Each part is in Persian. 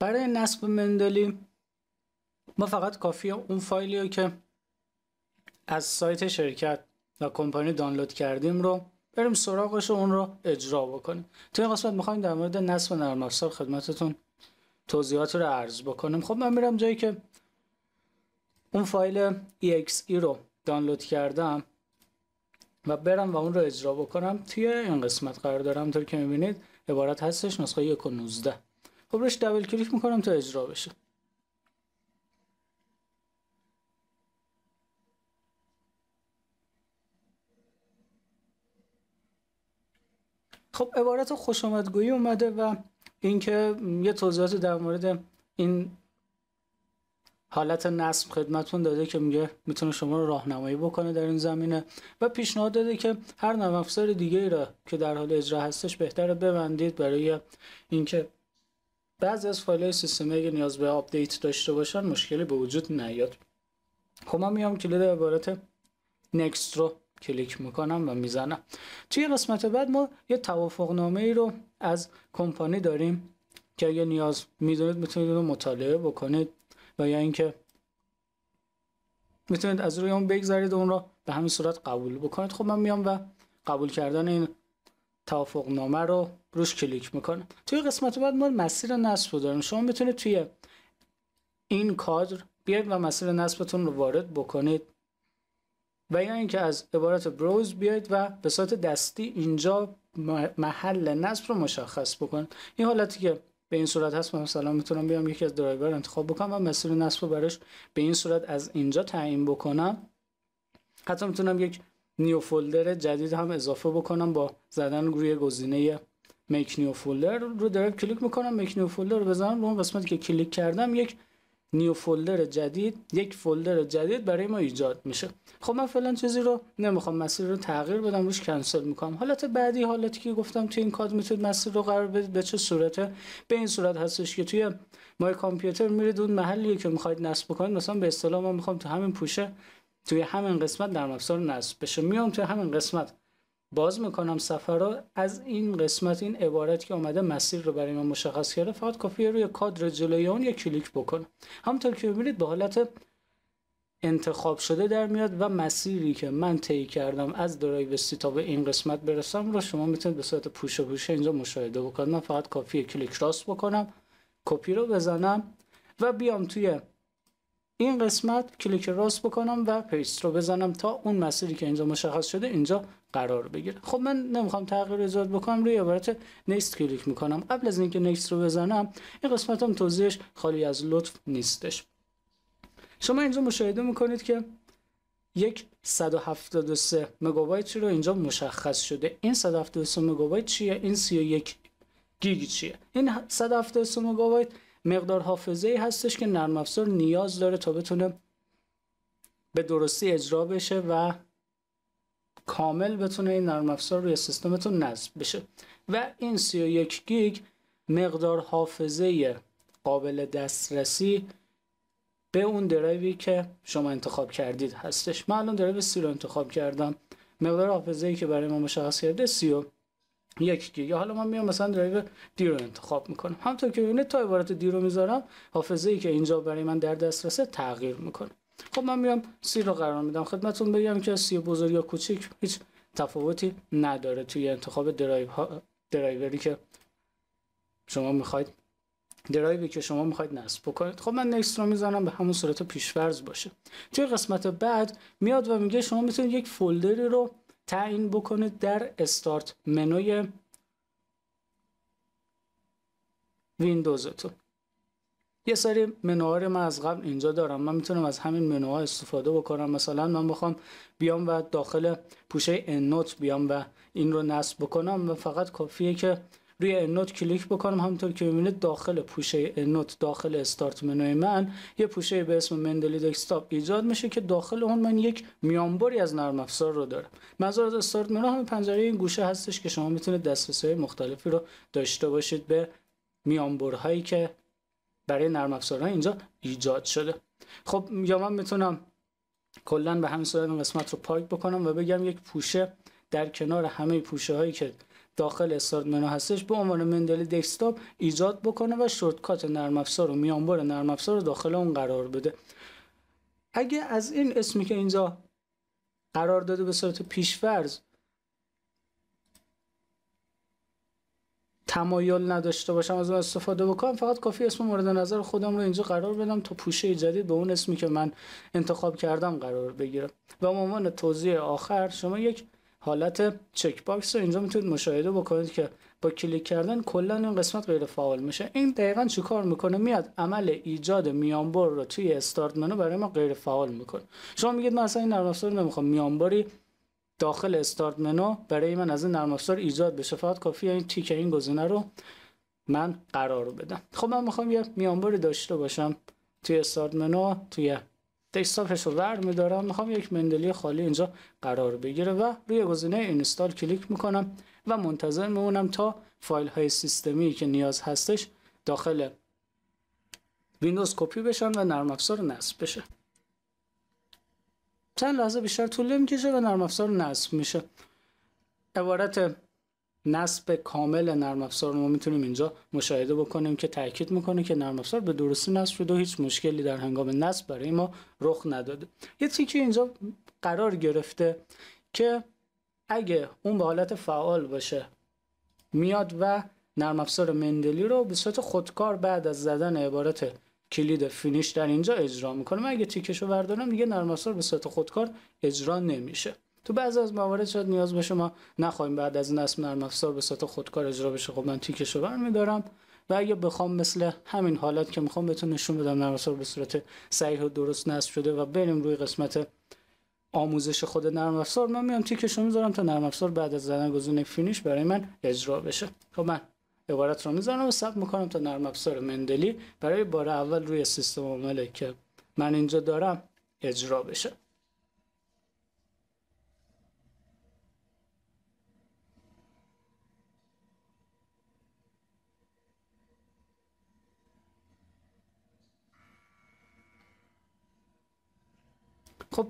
برای نصب مندلی ما فقط کافی اون فایلی رو که از سایت شرکت و کمپانی دانلود کردیم رو بریم سراغش و اون رو اجرا بکنیم توی این قسمت میخوایم در مورد نصب نرم افزار خدمتتون توضیحات رو عرض بکنیم خب من میرم جایی که اون فایل exe e رو دانلود کردم و برم و اون رو اجرا بکنم توی این قسمت قرار دارم طور که میبینید عبارت هستش نسخه 1.19 خب روش دبل کلیک میکنم تا اجرا بشه خب عبارت خوش آمدگویی اومده و اینکه یه توضیحات در مورد این حالت نصب خدمتون داده که میگه میتونه شما رو راهنمایی بکنه در این زمینه و پیشنهاد داده که هر نرم افزار دیگه را که در حال اجرا هستش بهتره ببندید برای اینکه بعضی از فایل های اگه نیاز به آپدیت داشته باشن مشکلی به وجود نیاد خب من میام کلید عبارت نکست رو کلیک میکنم و میزنم توی قسمت بعد ما یه توافق نامه ای رو از کمپانی داریم که اگه نیاز میدونید میتونید رو مطالعه بکنید و یا اینکه میتونید از روی اون بگذارید اون رو به همین صورت قبول بکنید خب من میام و قبول کردن این توافق نامه رو روش کلیک میکنم توی قسمت بعد ما مسیر نصب رو داریم شما میتونید توی این کادر بیاید و مسیر نصبتون رو وارد بکنید و یا اینکه از عبارت بروز بیاید و به صورت دستی اینجا محل نصب رو مشخص بکنید این حالتی که به این صورت هست مثلا میتونم بیام یکی از درایور انتخاب بکنم و مسیر نصب رو براش به این صورت از اینجا تعیین بکنم حتی میتونم یک نیو فولدر جدید هم اضافه بکنم با زدن روی گزینه میک نیو فولدر رو درک کلیک میکنم میک نیو فولدر رو بزنم اون قسمتی که کلیک کردم یک نیو فولدر جدید یک فولدر جدید برای ما ایجاد میشه خب من فعلا چیزی رو نمیخوام مسیر رو تغییر بدم روش کنسل میکنم حالت بعدی حالتی که گفتم تو این کاد میتونید مسیر رو قرار بدید به چه صورته به این صورت هستش که توی مای کامپیوتر میرید اون محلی که میخواید نصب کنید مثلا به اصطلاح من میخوام تو همین پوشه توی همین قسمت در افزار نصب بشه میام توی همین قسمت باز میکنم سفر رو از این قسمت این عبارت که آمده مسیر رو برای ما مشخص کرده فقط کافیه روی کادر جلوی اون یک کلیک بکنم همونطور که میبینید به حالت انتخاب شده در میاد و مسیری که من طی کردم از درایو سی تا به این قسمت برسم رو شما میتونید به صورت پوشه پوشه اینجا مشاهده بکنید من فقط کافیه کلیک راست بکنم کپی رو بزنم و بیام توی این قسمت کلیک راست بکنم و پیست رو بزنم تا اون مسیری که اینجا مشخص شده اینجا قرار بگیره خب من نمیخوام تغییر ایجاد بکنم روی عبارت نیست کلیک میکنم قبل از اینکه نیست رو بزنم این قسمت هم توضیحش خالی از لطف نیستش شما اینجا مشاهده میکنید که یک 173 مگابایت رو اینجا مشخص شده این 173 مگابایت چیه این 31 گیگ چیه این 173 مگابایت مقدار حافظه ای هستش که نرم افزار نیاز داره تا بتونه به درستی اجرا بشه و کامل بتونه این نرم افزار روی سیستمتون نصب بشه و این 31 گیگ مقدار حافظه قابل دسترسی به اون درایوی که شما انتخاب کردید هستش من الان درایو سی رو انتخاب کردم مقدار حافظه ای که برای ما مشخص کرده 30 یک گیگ حالا من میام مثلا درایو دی رو انتخاب میکنم همونطور که ببینید تا عبارت دی رو میذارم حافظه ای که اینجا برای من در دسترسه تغییر میکنه خب من میام سی رو قرار میدم خدمتتون بگم که سی بزرگ یا کوچیک هیچ تفاوتی نداره توی انتخاب درایو ها درایوری که شما میخواید درایوی که شما میخواید نصب بکنید خب من نکست رو میزنم به همون صورت پیشفرض باشه توی قسمت بعد میاد و میگه شما میتونید یک فولدری رو تعیین بکنید در استارت منوی ویندوزتون یه سری منوها رو من از قبل اینجا دارم من میتونم از همین منوها استفاده بکنم مثلا من بخوام بیام و داخل پوشه نوت بیام و این رو نصب بکنم و فقط کافیه که روی نوت کلیک بکنم همونطور که میبینید داخل پوشه نوت داخل استارت منوی من یه پوشه به اسم مندلی دسکتاپ ایجاد میشه که داخل اون من یک میانبری از نرم افزار رو دارم مزار از استارت منو هم پنجره این گوشه هستش که شما میتونید دسترسی مختلفی رو داشته باشید به میانبرهایی که برای نرم افزارها اینجا ایجاد شده خب یا من میتونم کلا به همین صورت قسمت رو پاک بکنم و بگم یک پوشه در کنار همه پوشه هایی که داخل منو هستش به عنوان مندل دسکتاپ ایجاد بکنه و شورتکات نرم افزار و میانبر نرم افزار رو داخل اون قرار بده اگه از این اسمی که اینجا قرار داده به صورت پیشفرض تمایل نداشته باشم از اون استفاده بکنم فقط کافی اسم مورد نظر خودم رو اینجا قرار بدم تا پوشه جدید به اون اسمی که من انتخاب کردم قرار بگیرم و به عنوان توضیح آخر شما یک حالت چک باکس رو اینجا میتونید مشاهده بکنید که با کلیک کردن کلا این قسمت غیر فعال میشه این دقیقا چیکار میکنه میاد عمل ایجاد میانبر رو توی استارت منو برای ما غیر فعال میکنه شما میگید من اصلا این نرم افزار نمیخوام میانبری داخل استارت منو برای من از این نرم افزار ایجاد بشه فقط کافیه این تیک این گزینه رو من قرار بدم خب من میخوام یه میانبری داشته باشم توی استارت منو توی دسکتاپش رو میدارم میخوام یک مندلی خالی اینجا قرار بگیره و روی گزینه اینستال کلیک میکنم و منتظر میمونم تا فایل های سیستمی که نیاز هستش داخل ویندوز کپی بشن و نرم افزار نصب بشه چند لحظه بیشتر طول نمیکشه و نرم افزار نصب میشه عبارت نصب کامل نرم افزار ما میتونیم اینجا مشاهده بکنیم که تاکید میکنه که نرم افزار به درستی نصب شده و هیچ مشکلی در هنگام نصب برای ما رخ نداده یه که اینجا قرار گرفته که اگه اون به حالت فعال باشه میاد و نرم افزار مندلی رو به صورت خودکار بعد از زدن عبارت کلید فینیش در اینجا اجرا میکنم اگه تیکش رو بردارم دیگه نرم افزار به صورت خودکار اجرا نمیشه تو بعضی از موارد شاید نیاز باشه ما نخواهیم بعد از نصب نرم افزار به صورت خودکار اجرا بشه خب من تیکش رو برمیدارم و اگه بخوام مثل همین حالت که میخوام بهتون نشون بدم نرم افزار به صورت صحیح و درست نصب شده و بریم روی قسمت آموزش خود نرم افزار من میام تیکش رو میذارم تا نرم افزار بعد از زدن گزینه فینیش برای من اجرا بشه خب من عبارت رو میزنم و ثبت میکنم تا نرم افزار مندلی برای بار اول روی سیستم عامل که من اینجا دارم اجرا بشه خب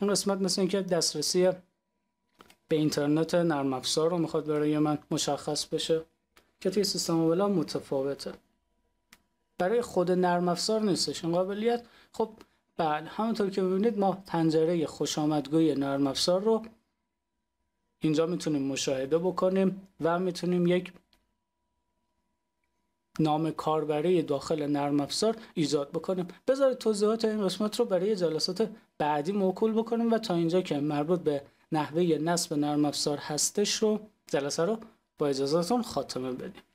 این قسمت مثل اینکه دسترسی به اینترنت نرم افزار رو میخواد برای من مشخص بشه که توی سیستم اولا متفاوته برای خود نرم افزار نیستش این قابلیت خب بله همونطور که ببینید ما پنجره خوش آمدگوی نرم افزار رو اینجا میتونیم مشاهده بکنیم و میتونیم یک نام کاربری داخل نرم افزار ایجاد بکنیم بذارید توضیحات این قسمت رو برای جلسات بعدی موکول بکنیم و تا اینجا که مربوط به نحوه نصب نرم افزار هستش رو جلسه رو با اجازهتون خاتمه بدیم